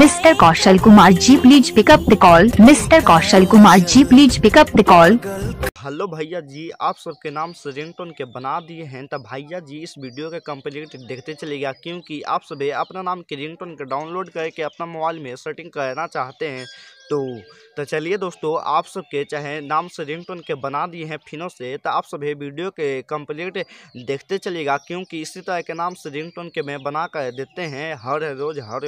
mister Kaushal Kumar ji please pick up the call mister Kaushal Kumar ji please pick up the call hello भैया जी आप सबके नाम से रिंगटोन के बना दिए हैं तो भैया जी इस वीडियो के कंप्लीट देखते चलेगा क्योंकि आप सभी अपना नाम के रिंगटोन के डाउनलोड करके अपना मोबाइल में सेटिंग करना चाहते हैं तो तो चलिए दोस्तों आप सबके चाहे नाम से रिंगटोन के बना दिए हैं फिनो से तो आप सभी वीडियो के कंप्लीट देखते चलेगा क्योंकि इसी तरह के नाम से रिंगटोन के मैं बना कर देते हैं हर रोज़ हर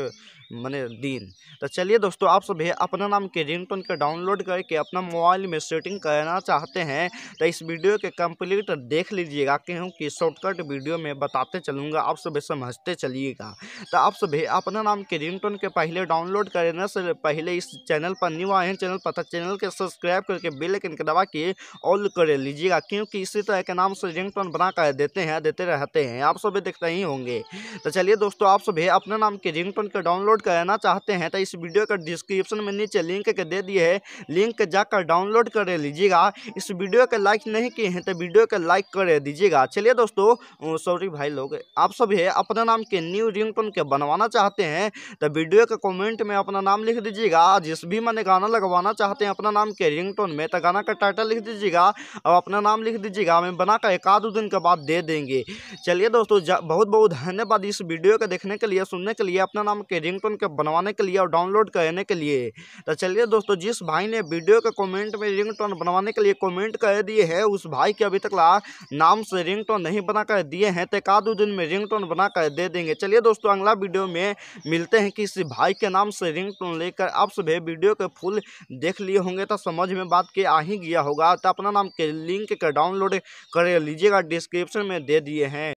मैंने दिन तो चलिए दोस्तों आप सभी अपना नाम के रिंगटोन के डाउनलोड करके अपना मोबाइल में सेटिंग करना चाहते हैं हैं तो इस वीडियो के कंप्लीट देख लीजिएगा क्योंकि शॉर्टकट वीडियो में बताते चलूँगा आप सभी समझते चलिएगा तो आप सभी अपना नाम के रिंगटोन के पहले डाउनलोड करने से पहले इस चैनल पर न्यू आए हैं चैनल पर पता चैनल के सब्सक्राइब करके बेलकन के दबा के ऑल कर लीजिएगा क्योंकि इसी तरह के नाम से रिंगटोन बना कर देते हैं देते रहते हैं आप सभी देखते ही होंगे तो चलिए दोस्तों आप सभी अपने नाम के रिंगटोन को डाउनलोड करना चाहते हैं तो इस वीडियो का डिस्क्रिप्शन में नीचे लिंक के दे दिए है लिंक जाकर डाउनलोड कर लीजिएगा इस वीडियो के लाइक नहीं किए हैं तो वीडियो के लाइक कर दीजिएगा चलिए दोस्तों सॉरी भाई लोग आप सभी अपना नाम के न्यू टोन के बनवाना चाहते हैं तो वीडियो के कमेंट में अपना नाम लिख दीजिएगा जिस भी मैंने गाना लगवाना चाहते हैं अपना नाम के रिंग में तो गाना का टाइटल लिख दीजिएगा और अपना नाम लिख दीजिएगा हमें बनाकर एक आध दिन के बाद दे देंगे चलिए दोस्तों बहुत बहुत धन्यवाद इस वीडियो को देखने के लिए सुनने के लिए अपना नाम के रिंग के बनवाने के लिए और डाउनलोड करने के लिए तो चलिए दोस्तों जिस भाई ने वीडियो के कमेंट में रिंगटोन बनवाने के लिए कमेंट कमेंट कर दिए है उस भाई के अभी तक ला नाम से रिंग टोन नहीं बना कर दिए हैं तो एक दिन में रिंग टोन बना कर दे देंगे चलिए दोस्तों अगला वीडियो में मिलते हैं कि इस भाई के नाम से रिंग टोन लेकर आप सभी वीडियो के फुल देख लिए होंगे तो समझ में बात के आ ही गया होगा तो अपना नाम के लिंक का डाउनलोड कर लीजिएगा डिस्क्रिप्शन में दे दिए हैं